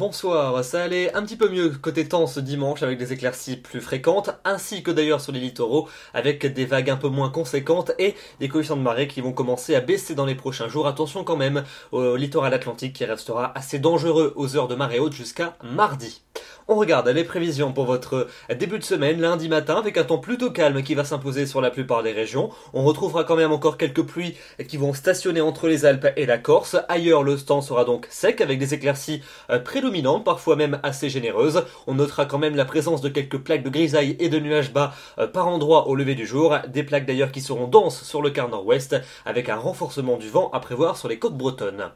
bonsoir. Ça allait un petit peu mieux côté temps ce dimanche avec des éclaircies plus fréquentes, ainsi que d'ailleurs sur les littoraux, avec des vagues un peu moins conséquentes et des coefficients de marée qui vont commencer à baisser dans les prochains jours. Attention quand même au littoral atlantique qui restera assez dangereux aux heures de marée haute jusqu'à mardi. On regarde les prévisions pour votre début de semaine, lundi matin, avec un temps plutôt calme qui va s'imposer sur la plupart des régions. On retrouvera quand même encore quelques pluies qui vont stationner entre les Alpes et la Corse. Ailleurs, le temps sera donc sec avec des éclaircies euh, prédominantes, parfois même assez généreuses. On notera quand même la présence de quelques plaques de grisailles et de nuages bas euh, par endroits au lever du jour. Des plaques d'ailleurs qui seront denses sur le quart nord-ouest, avec un renforcement du vent à prévoir sur les côtes bretonnes.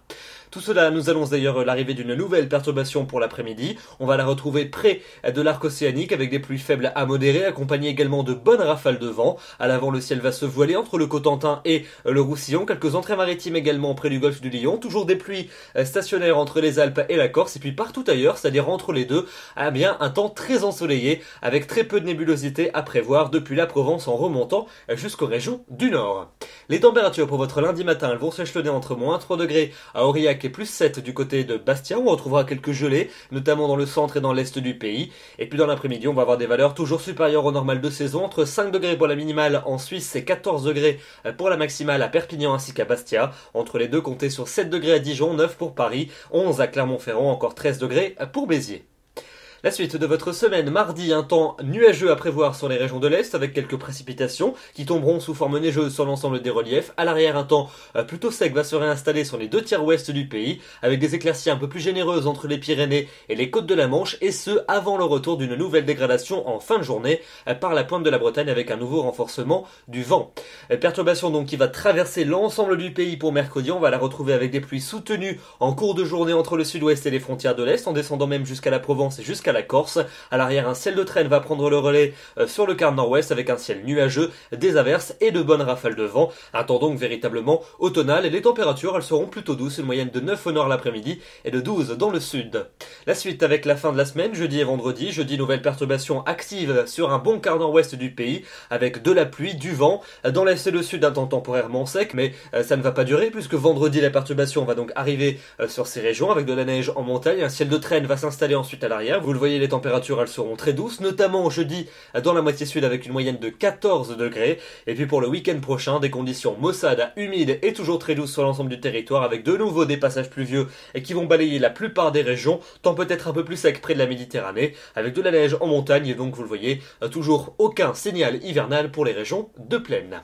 Tout cela nous annonce d'ailleurs euh, l'arrivée d'une nouvelle perturbation pour l'après-midi. On va la retrouver près de l'arc océanique avec des pluies faibles à modérées, accompagnées également de bonnes rafales de vent. À l'avant, le ciel va se voiler entre le Cotentin et le Roussillon. Quelques entrées maritimes également près du golfe du Lyon Toujours des pluies euh, stationnaires entre les Alpes et la Corse. Et puis partout ailleurs, c'est-à-dire entre les deux, à ah bien, un temps très ensoleillé avec très peu de nébulosité à prévoir depuis la Provence en remontant jusqu'aux régions du Nord. Les températures pour votre lundi matin, vont s'échelonner entre moins 3 degrés à Aurillac et plus 7 du côté de Bastia. Où on retrouvera quelques gelées, notamment dans le centre et dans l'est du pays. Et puis dans l'après-midi, on va avoir des valeurs toujours supérieures au normal de saison, entre 5 degrés pour la minimale en Suisse et 14 degrés pour la maximale à Perpignan ainsi qu'à Bastia. Entre les deux, comptez sur 7 degrés à Dijon, 9 pour Paris, 11 à Clermont-Ferrand, encore 13 degrés pour Béziers. La suite de votre semaine, mardi, un temps nuageux à prévoir sur les régions de l'Est avec quelques précipitations qui tomberont sous forme neigeuse sur l'ensemble des reliefs. À l'arrière, un temps euh, plutôt sec va se réinstaller sur les deux tiers ouest du pays avec des éclaircies un peu plus généreuses entre les Pyrénées et les côtes de la Manche et ce avant le retour d'une nouvelle dégradation en fin de journée euh, par la pointe de la Bretagne avec un nouveau renforcement du vent. Euh, perturbation donc qui va traverser l'ensemble du pays pour mercredi. On va la retrouver avec des pluies soutenues en cours de journée entre le sud-ouest et les frontières de l'Est en descendant même jusqu'à la Provence et jusqu'à la Corse. À l'arrière, un ciel de traîne va prendre le relais euh, sur le quart nord-ouest avec un ciel nuageux, des averses et de bonnes rafales de vent. un temps donc véritablement automnal et les températures, elles seront plutôt douces, une moyenne de 9 au nord l'après-midi et de 12 dans le sud. La suite avec la fin de la semaine, jeudi et vendredi. Jeudi, nouvelle perturbation active sur un bon quart nord-ouest du pays avec de la pluie, du vent. Dans l'est et le sud, un temps temporairement sec, mais euh, ça ne va pas durer puisque vendredi, la perturbation va donc arriver euh, sur ces régions avec de la neige en montagne. Un ciel de traîne va s'installer ensuite à l'arrière. Vous le vous voyez, les températures, elles seront très douces, notamment jeudi dans la moitié sud avec une moyenne de 14 degrés. Et puis pour le week-end prochain, des conditions maussades, humides et toujours très douces sur l'ensemble du territoire avec de nouveau des passages pluvieux et qui vont balayer la plupart des régions, tant peut-être un peu plus sec près de la Méditerranée, avec de la neige en montagne. Et donc, vous le voyez, toujours aucun signal hivernal pour les régions de plaine.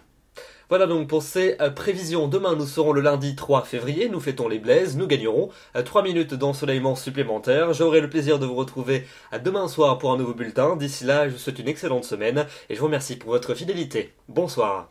Voilà donc pour ces euh, prévisions. Demain, nous serons le lundi 3 février. Nous fêtons les Blaises. Nous gagnerons 3 euh, minutes d'ensoleillement supplémentaire. J'aurai le plaisir de vous retrouver euh, demain soir pour un nouveau bulletin. D'ici là, je vous souhaite une excellente semaine et je vous remercie pour votre fidélité. Bonsoir.